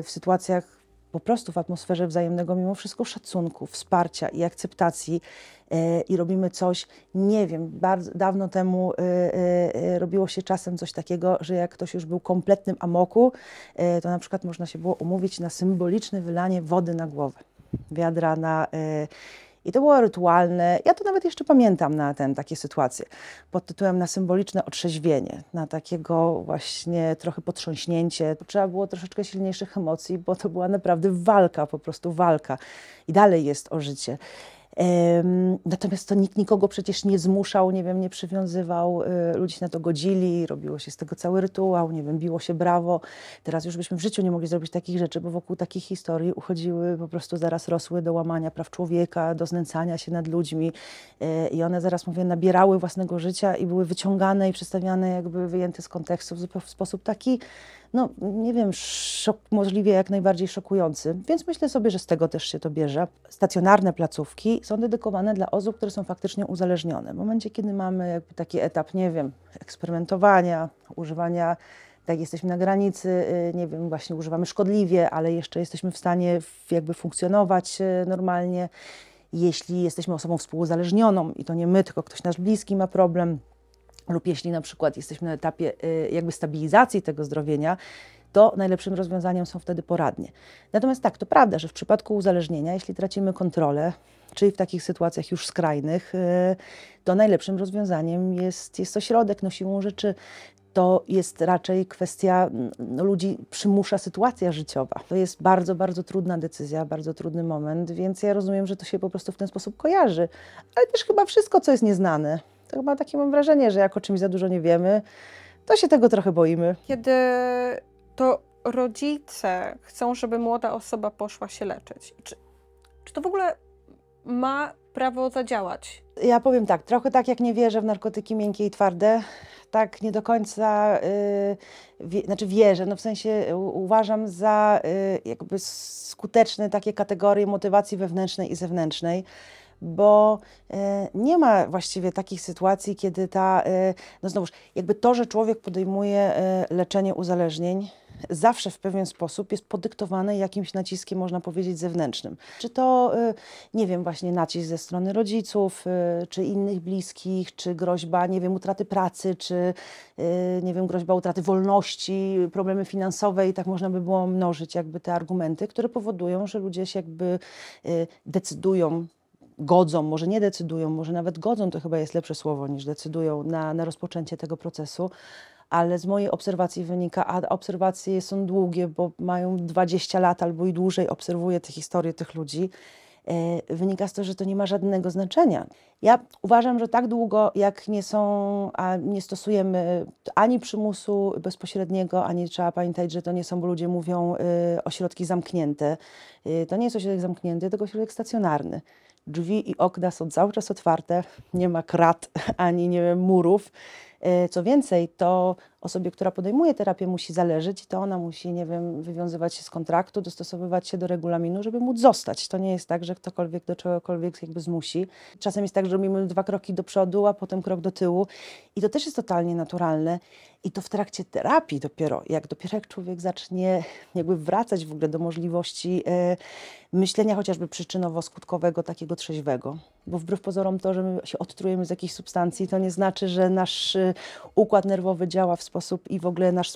w sytuacjach po prostu w atmosferze wzajemnego mimo wszystko szacunku, wsparcia i akceptacji yy, i robimy coś, nie wiem, bardzo dawno temu yy, yy, robiło się czasem coś takiego, że jak ktoś już był kompletnym amoku, to na przykład można się było umówić na symboliczne wylanie wody na głowę, wiadra na i to było rytualne, ja to nawet jeszcze pamiętam na ten, takie sytuacje, pod tytułem na symboliczne otrzeźwienie, na takiego właśnie trochę potrząśnięcie. Trzeba było troszeczkę silniejszych emocji, bo to była naprawdę walka, po prostu walka. I dalej jest o życie. Natomiast to nikt nikogo przecież nie zmuszał, nie wiem, nie przywiązywał, y, ludzie się na to godzili, robiło się z tego cały rytuał, nie wiem, biło się brawo. Teraz już byśmy w życiu nie mogli zrobić takich rzeczy, bo wokół takich historii uchodziły, po prostu zaraz rosły do łamania praw człowieka, do znęcania się nad ludźmi y, i one zaraz, mówię, nabierały własnego życia i były wyciągane i przedstawiane jakby wyjęte z kontekstu w sposób taki no nie wiem, szok, możliwie jak najbardziej szokujący, więc myślę sobie, że z tego też się to bierze. Stacjonarne placówki są dedykowane dla osób, które są faktycznie uzależnione. W momencie, kiedy mamy taki etap, nie wiem, eksperymentowania, używania tak jesteśmy na granicy, y, nie wiem, właśnie używamy szkodliwie, ale jeszcze jesteśmy w stanie jakby funkcjonować y, normalnie. Jeśli jesteśmy osobą współuzależnioną i to nie my, tylko ktoś nasz bliski ma problem, lub jeśli na przykład jesteśmy na etapie y, jakby stabilizacji tego zdrowienia, to najlepszym rozwiązaniem są wtedy poradnie. Natomiast tak, to prawda, że w przypadku uzależnienia, jeśli tracimy kontrolę, czyli w takich sytuacjach już skrajnych, y, to najlepszym rozwiązaniem jest, jest ośrodek. No siłą rzeczy to jest raczej kwestia no, ludzi, przymusza sytuacja życiowa. To jest bardzo, bardzo trudna decyzja, bardzo trudny moment, więc ja rozumiem, że to się po prostu w ten sposób kojarzy. Ale też chyba wszystko, co jest nieznane, to chyba takie mam wrażenie, że jako czymś za dużo nie wiemy, to się tego trochę boimy. Kiedy to rodzice chcą, żeby młoda osoba poszła się leczyć, czy, czy to w ogóle ma prawo zadziałać? Ja powiem tak, trochę tak jak nie wierzę w narkotyki miękkie i twarde, tak nie do końca, yy, wie, znaczy wierzę, no w sensie uważam za yy, jakby skuteczne takie kategorie motywacji wewnętrznej i zewnętrznej bo e, nie ma właściwie takich sytuacji, kiedy ta, e, no znowuż, jakby to, że człowiek podejmuje e, leczenie uzależnień, zawsze w pewien sposób jest podyktowane jakimś naciskiem, można powiedzieć, zewnętrznym. Czy to, nie wiem, właśnie nacisk ze strony rodziców, czy innych bliskich, czy groźba, nie wiem, utraty pracy, czy, nie wiem, groźba utraty wolności, problemy finansowe i tak można by było mnożyć jakby te argumenty, które powodują, że ludzie się jakby decydują godzą, może nie decydują, może nawet godzą, to chyba jest lepsze słowo niż decydują na, na rozpoczęcie tego procesu, ale z mojej obserwacji wynika, a obserwacje są długie, bo mają 20 lat albo i dłużej, obserwuję te historie tych ludzi, e, wynika z tego, że to nie ma żadnego znaczenia. Ja uważam, że tak długo, jak nie są, a nie stosujemy ani przymusu bezpośredniego, ani trzeba pamiętać, że to nie są, bo ludzie mówią, e, o ośrodki zamknięte. E, to nie jest ośrodek zamknięty, tylko ośrodek stacjonarny. Drzwi i okna są cały czas otwarte, nie ma krat ani nie wiem, murów E, co więcej, to osobie, która podejmuje terapię, musi zależeć i to ona musi, nie wiem, wywiązywać się z kontraktu, dostosowywać się do regulaminu, żeby móc zostać. To nie jest tak, że ktokolwiek do czegokolwiek jakby zmusi. Czasem jest tak, że robimy dwa kroki do przodu, a potem krok do tyłu i to też jest totalnie naturalne. I to w trakcie terapii dopiero, jak dopiero jak człowiek zacznie jakby wracać w ogóle do możliwości yy, myślenia chociażby przyczynowo-skutkowego, takiego trzeźwego bo wbrew pozorom to, że my się odtrujemy z jakichś substancji, to nie znaczy, że nasz y, układ nerwowy działa w sposób i w ogóle nasz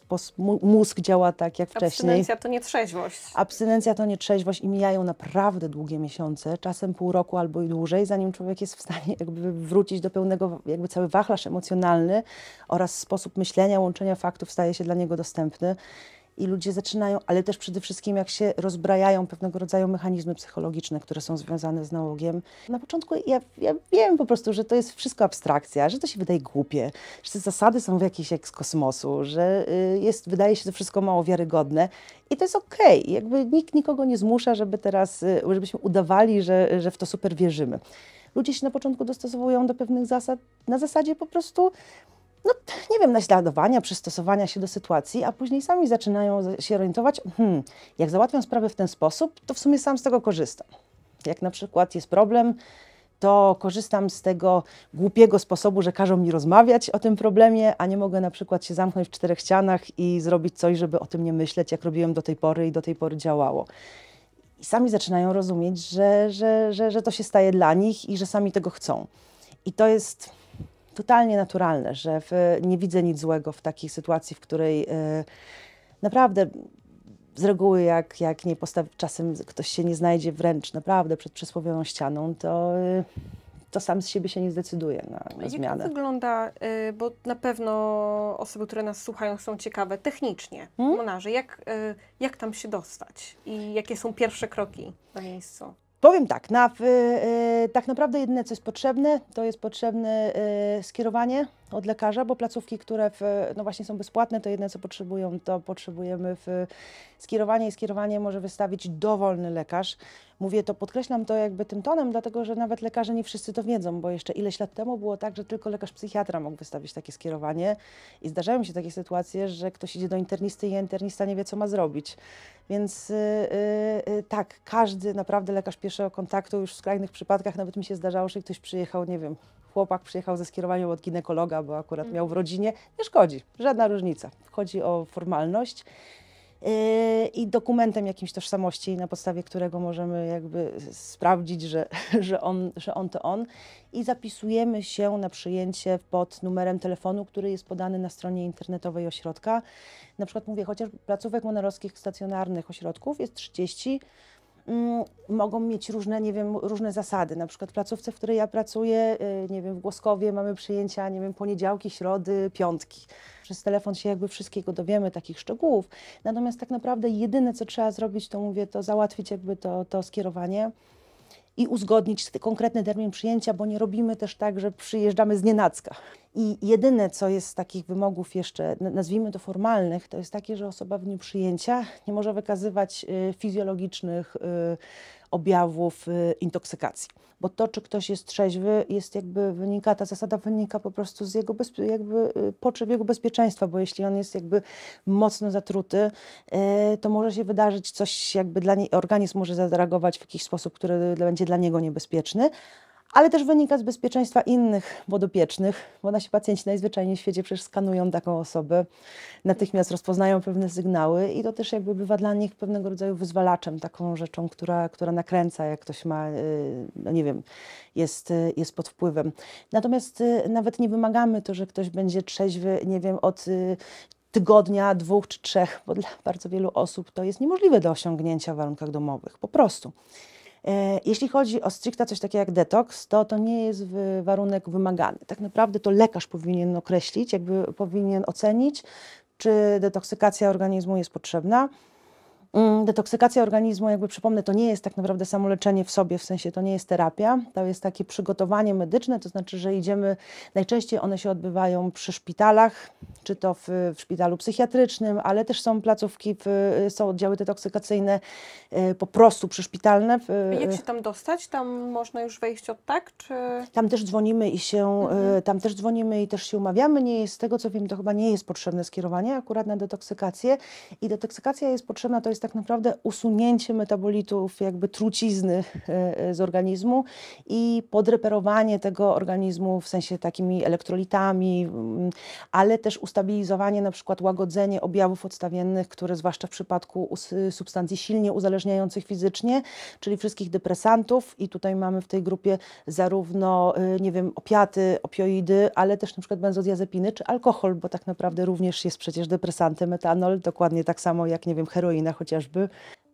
mózg działa tak jak wcześniej. Abstynencja to nietrzeźwość. Abstynencja to nietrzeźwość i mijają naprawdę długie miesiące, czasem pół roku albo i dłużej, zanim człowiek jest w stanie [LAUGHS] jakby wrócić do pełnego, jakby cały wachlarz emocjonalny oraz sposób myślenia, łączenia faktów staje się dla niego dostępny i ludzie zaczynają, ale też przede wszystkim jak się rozbrajają pewnego rodzaju mechanizmy psychologiczne, które są związane z nałogiem. Na początku ja, ja wiem po prostu, że to jest wszystko abstrakcja, że to się wydaje głupie, że te zasady są w jakiejś jak z kosmosu, że y, jest, wydaje się to wszystko mało wiarygodne i to jest okej. Okay. Jakby nikt nikogo nie zmusza, żeby teraz, y, żebyśmy udawali, że, że w to super wierzymy. Ludzie się na początku dostosowują do pewnych zasad na zasadzie po prostu no, nie wiem, naśladowania, przystosowania się do sytuacji, a później sami zaczynają się orientować, hmm, jak załatwiam sprawy w ten sposób, to w sumie sam z tego korzystam. Jak na przykład jest problem, to korzystam z tego głupiego sposobu, że każą mi rozmawiać o tym problemie, a nie mogę na przykład się zamknąć w czterech ścianach i zrobić coś, żeby o tym nie myśleć, jak robiłem do tej pory i do tej pory działało. I sami zaczynają rozumieć, że, że, że, że to się staje dla nich i że sami tego chcą. I to jest totalnie naturalne, że w, nie widzę nic złego w takiej sytuacji, w której e, naprawdę z reguły, jak, jak nie postawi, czasem ktoś się nie znajdzie wręcz naprawdę przed przysłowiową ścianą, to. E, to sam z siebie się nie zdecyduje na, na zmianę. Jak to wygląda, e, bo na pewno osoby, które nas słuchają, są ciekawe technicznie, hmm? monarze, jak, jak tam się dostać i jakie są pierwsze kroki na miejscu? Powiem tak, na, y, tak naprawdę jedyne co jest potrzebne, to jest potrzebne y, skierowanie od lekarza, bo placówki, które w, no właśnie są bezpłatne, to jedne co potrzebują, to potrzebujemy w skierowanie i skierowanie może wystawić dowolny lekarz. Mówię to, podkreślam to jakby tym tonem, dlatego że nawet lekarze nie wszyscy to wiedzą, bo jeszcze ileś lat temu było tak, że tylko lekarz psychiatra mógł wystawić takie skierowanie i zdarzają się takie sytuacje, że ktoś idzie do internisty i internista nie wie, co ma zrobić. Więc yy, yy, tak, każdy naprawdę lekarz pierwszego kontaktu, już w skrajnych przypadkach nawet mi się zdarzało, że ktoś przyjechał, nie wiem, chłopak przyjechał ze skierowaniem od ginekologa, bo akurat miał w mhm. rodzinie. Nie szkodzi, żadna różnica. Chodzi o formalność yy, i dokumentem jakimś tożsamości, na podstawie którego możemy jakby sprawdzić, że, [LAUGHS] że, on, że on to on. I zapisujemy się na przyjęcie pod numerem telefonu, który jest podany na stronie internetowej ośrodka. Na przykład mówię, chociaż placówek monarowskich stacjonarnych ośrodków jest 30, Mm, mogą mieć różne, nie wiem, różne zasady. Na przykład placówce, w której ja pracuję, y, nie wiem, w Głoskowie mamy przyjęcia, nie wiem, poniedziałki, środy, piątki. Przez telefon się jakby wszystkiego dowiemy, takich szczegółów. Natomiast tak naprawdę jedyne, co trzeba zrobić, to mówię, to załatwić jakby to, to skierowanie i uzgodnić konkretny termin przyjęcia, bo nie robimy też tak, że przyjeżdżamy z nienacka. I jedyne, co jest z takich wymogów jeszcze, nazwijmy to formalnych, to jest takie, że osoba w dniu przyjęcia nie może wykazywać y, fizjologicznych y, objawów y, intoksykacji. Bo to, czy ktoś jest trzeźwy, jest jakby wynika, ta zasada wynika po prostu z jego bezpie- jakby y, potrzeb jego bezpieczeństwa, bo jeśli on jest jakby mocno zatruty, y, to może się wydarzyć coś, jakby dla niej organizm może zareagować w jakiś sposób, który będzie dla niego niebezpieczny, ale też wynika z bezpieczeństwa innych podopiecznych, bo nasi pacjenci najzwyczajniej w świecie przecież skanują taką osobę, natychmiast rozpoznają pewne sygnały i to też jakby bywa dla nich pewnego rodzaju wyzwalaczem, taką rzeczą, która, która nakręca, jak ktoś ma, y, no nie wiem, jest, y, jest pod wpływem. Natomiast y, nawet nie wymagamy to, że ktoś będzie trzeźwy, nie wiem, od tygodnia, dwóch czy trzech, bo dla bardzo wielu osób to jest niemożliwe do osiągnięcia w warunkach domowych, po prostu. E, jeśli chodzi o stricte coś takiego jak detoks, to to nie jest warunek wymagany. Tak naprawdę to lekarz powinien określić, jakby powinien ocenić, czy detoksykacja organizmu jest potrzebna. Mm, detoksykacja organizmu, jakby przypomnę, to nie jest tak naprawdę samoleczenie w sobie, w sensie to nie jest terapia, to jest takie przygotowanie medyczne, to znaczy, że idziemy, najczęściej one się odbywają przy szpitalach, czy to w, w szpitalu psychiatrycznym, ale też są placówki, w, są oddziały detoksykacyjne e, po prostu przyszpitalne. Jak e, się tam dostać? Tam można już wejść od tak? Czy... Tam też dzwonimy i się, e, mhm. tam też dzwonimy i też się umawiamy. Nie jest, z tego co wiem, to chyba nie jest potrzebne skierowanie akurat na detoksykację i detoksykacja jest potrzebna, to jest tak naprawdę usunięcie metabolitów, jakby trucizny e, e, z organizmu i podreperowanie tego organizmu w sensie takimi elektrolitami, mm, ale też ustabilizowanie, na przykład łagodzenie objawów odstawiennych, które zwłaszcza w przypadku substancji silnie uzależniających fizycznie, czyli wszystkich depresantów i tutaj mamy w tej grupie zarówno, e, nie wiem, opiaty, opioidy, ale też na przykład benzodiazepiny czy alkohol, bo tak naprawdę również jest przecież depresantem metanol dokładnie tak samo jak, nie wiem, heroina chociaż chociażby.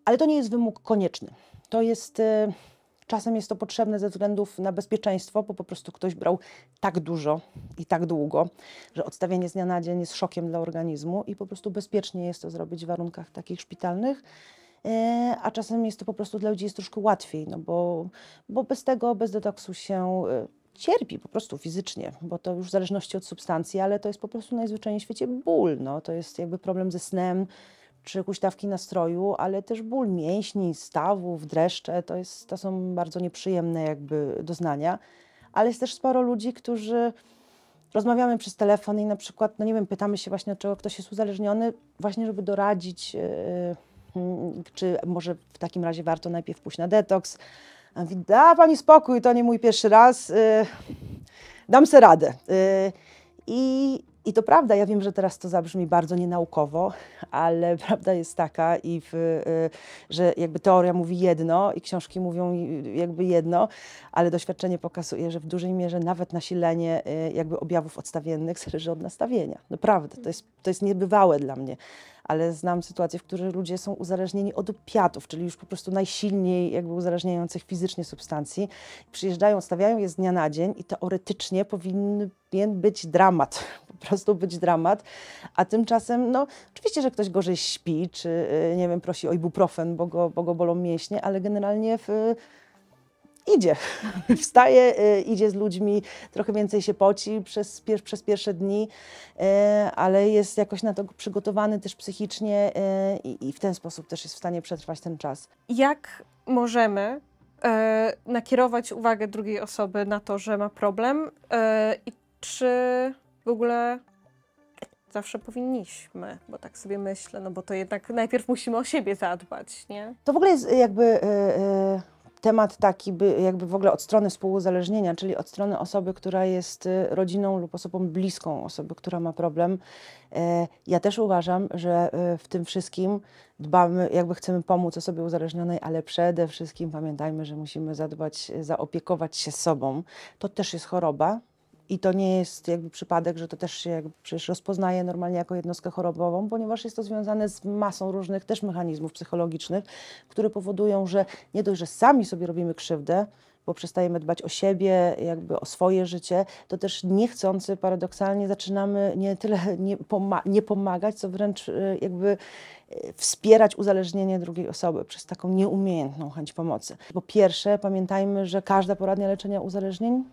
Ale to nie jest wymóg konieczny. To jest. Y, czasem jest to potrzebne ze względów na bezpieczeństwo, bo po prostu ktoś brał tak dużo i tak długo, że odstawienie z dnia na dzień jest szokiem dla organizmu i po prostu bezpiecznie jest to zrobić w warunkach takich szpitalnych. Y, a czasem jest to po prostu dla ludzi jest troszkę łatwiej, no bo, bo bez tego, bez detoksu się y, cierpi po prostu fizycznie, bo to już w zależności od substancji, ale to jest po prostu najzwyczajniej w świecie ból. No. To jest jakby problem ze snem, czy huśtawki nastroju, ale też ból mięśni, stawów, dreszcze. To, jest, to są bardzo nieprzyjemne jakby doznania. Ale jest też sporo ludzi, którzy rozmawiamy przez telefon i na przykład, no nie wiem, pytamy się właśnie, od czego ktoś jest uzależniony, właśnie żeby doradzić, yy, czy może w takim razie warto najpierw pójść na detoks. A mówi, da pani spokój, to nie mój pierwszy raz, yy, dam se radę. Yy, I i to prawda, ja wiem, że teraz to zabrzmi bardzo nienaukowo, ale [LAUGHS] prawda jest taka, i w, y, że jakby teoria mówi jedno i książki mówią y, jakby jedno, ale doświadczenie pokazuje, że w dużej mierze nawet nasilenie y, jakby objawów odstawiennych zależy od nastawienia. Naprawdę, to jest, to jest niebywałe dla mnie ale znam sytuacje, w których ludzie są uzależnieni od opiatów, czyli już po prostu najsilniej jakby uzależniających fizycznie substancji. Przyjeżdżają, stawiają je z dnia na dzień i teoretycznie powinien być dramat, [LAUGHS] po prostu być dramat, a tymczasem, no oczywiście, że ktoś gorzej śpi, czy y, nie wiem, prosi o ibuprofen, bo go, bo go bolą mięśnie, ale generalnie w idzie. [LAUGHS] Wstaje, y, idzie z ludźmi, trochę więcej się poci przez, przez pierwsze dni, y, ale jest jakoś na to przygotowany też psychicznie y, i, i w ten sposób też jest w stanie przetrwać ten czas. Jak możemy e, nakierować uwagę drugiej osoby na to, że ma problem e, i czy w ogóle zawsze powinniśmy, bo tak sobie myślę, no bo to jednak najpierw musimy o siebie zadbać, nie? To w ogóle jest jakby... E, temat taki by, jakby w ogóle od strony współuzależnienia, czyli od strony osoby, która jest y, rodziną lub osobą bliską osoby, która ma problem. E, ja też uważam, że e, w tym wszystkim dbamy, jakby chcemy pomóc osobie uzależnionej, ale przede wszystkim pamiętajmy, że musimy zadbać, e, zaopiekować się sobą. To też jest choroba, i to nie jest jakby przypadek, że to też się jakby przecież rozpoznaje normalnie jako jednostkę chorobową, ponieważ jest to związane z masą różnych też mechanizmów psychologicznych, które powodują, że nie dość, że sami sobie robimy krzywdę, bo przestajemy dbać o siebie, jakby o swoje życie, to też niechcący paradoksalnie zaczynamy nie tyle [LAUGHS] nie, nie pomagać, co wręcz y, jakby y, wspierać uzależnienie drugiej osoby przez taką nieumiejętną chęć pomocy. Po pierwsze, pamiętajmy, że każda poradnia leczenia uzależnień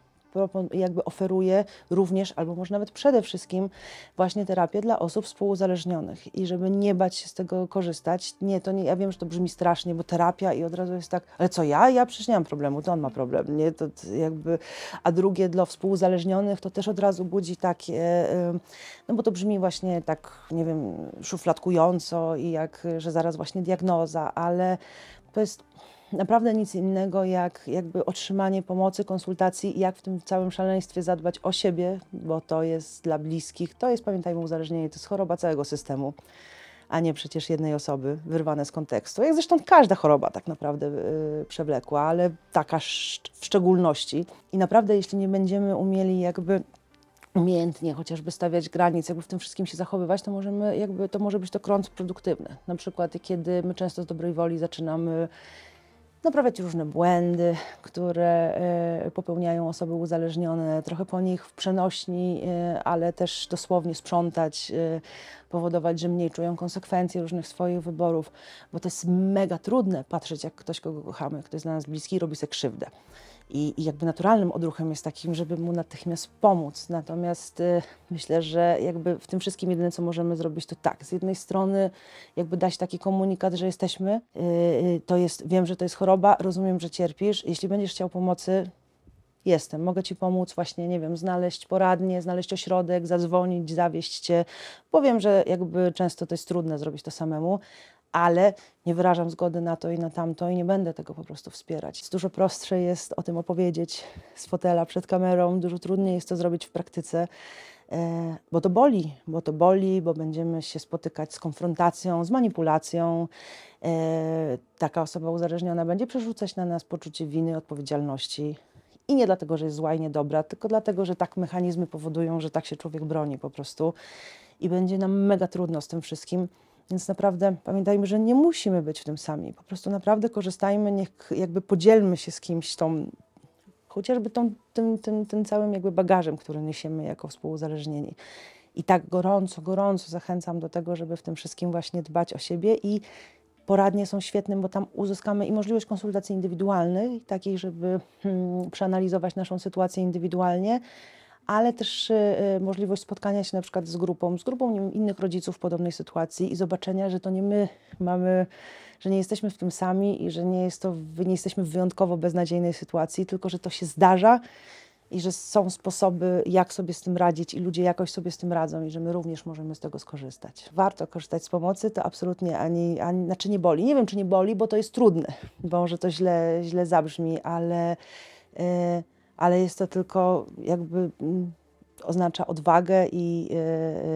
jakby oferuje również, albo może nawet przede wszystkim właśnie terapię dla osób współuzależnionych i żeby nie bać się z tego korzystać. Nie, to nie, ja wiem, że to brzmi strasznie, bo terapia i od razu jest tak, ale co ja? Ja przecież nie mam problemu, to on ma problem, nie? To jakby, a drugie dla współuzależnionych to też od razu budzi takie, no bo to brzmi właśnie tak, nie wiem, szufladkująco i jak, że zaraz właśnie diagnoza, ale to jest naprawdę nic innego jak jakby otrzymanie pomocy, konsultacji, jak w tym całym szaleństwie zadbać o siebie, bo to jest dla bliskich, to jest pamiętajmy uzależnienie, to jest choroba całego systemu, a nie przecież jednej osoby, wyrwane z kontekstu. Jak zresztą każda choroba tak naprawdę yy, przewlekła, ale taka sz- w szczególności. I naprawdę jeśli nie będziemy umieli jakby umiejętnie chociażby stawiać granic, jakby w tym wszystkim się zachowywać, to możemy jakby, to może być to krąg produktywny. Na przykład kiedy my często z dobrej woli zaczynamy naprawiać różne błędy, które e, popełniają osoby uzależnione, trochę po nich w przenośni, e, ale też dosłownie sprzątać, e, powodować, że mniej czują konsekwencje różnych swoich wyborów, bo to jest mega trudne patrzeć, jak ktoś, kogo kochamy, kto jest dla nas bliski, robi sobie krzywdę. I, I, jakby naturalnym odruchem jest takim, żeby mu natychmiast pomóc. Natomiast y, myślę, że jakby w tym wszystkim jedyne, co możemy zrobić, to tak, z jednej strony jakby dać taki komunikat, że jesteśmy, y, y, to jest, wiem, że to jest choroba, rozumiem, że cierpisz, jeśli będziesz chciał pomocy, jestem, mogę Ci pomóc właśnie, nie wiem, znaleźć poradnie, znaleźć ośrodek, zadzwonić, zawieść Cię, Bo wiem, że jakby często to jest trudne zrobić to samemu, ale nie wyrażam zgody na to i na tamto i nie będę tego po prostu wspierać. Dużo prostsze jest o tym opowiedzieć z fotela przed kamerą, dużo trudniej jest to zrobić w praktyce, e, bo to boli, bo to boli, bo będziemy się spotykać z konfrontacją, z manipulacją. E, taka osoba uzależniona będzie przerzucać na nas poczucie winy, odpowiedzialności. I nie dlatego, że jest zła i niedobra, tylko dlatego, że tak mechanizmy powodują, że tak się człowiek broni po prostu. I będzie nam mega trudno z tym wszystkim więc naprawdę pamiętajmy, że nie musimy być w tym sami. Po prostu naprawdę korzystajmy, niech jakby podzielmy się z kimś tą, chociażby tą, tym, tym, tym całym jakby bagażem, który niesiemy jako współuzależnieni. I tak gorąco, gorąco zachęcam do tego, żeby w tym wszystkim właśnie dbać o siebie i poradnie są świetnym, bo tam uzyskamy i możliwość konsultacji indywidualnych, takiej, żeby hmm, przeanalizować naszą sytuację indywidualnie, ale też y, y, możliwość spotkania się na przykład z grupą, z grupą wiem, innych rodziców w podobnej sytuacji i zobaczenia, że to nie my mamy, że nie jesteśmy w tym sami i że nie, jest to, nie jesteśmy w wyjątkowo beznadziejnej sytuacji, tylko że to się zdarza i że są sposoby, jak sobie z tym radzić, i ludzie jakoś sobie z tym radzą, i że my również możemy z tego skorzystać. Warto korzystać z pomocy, to absolutnie ani, ani znaczy nie boli. Nie wiem, czy nie boli, bo to jest trudne, bo może to źle, źle zabrzmi, ale. Yy, ale jest to tylko jakby mm, oznacza odwagę i, e,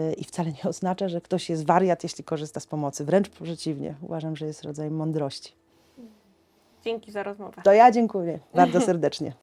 e, i wcale nie [LAUGHS] oznacza, że ktoś jest wariat, jeśli korzysta z pomocy. Wręcz przeciwnie, uważam, że jest rodzajem mądrości. Dzięki za rozmowę. To ja dziękuję bardzo serdecznie.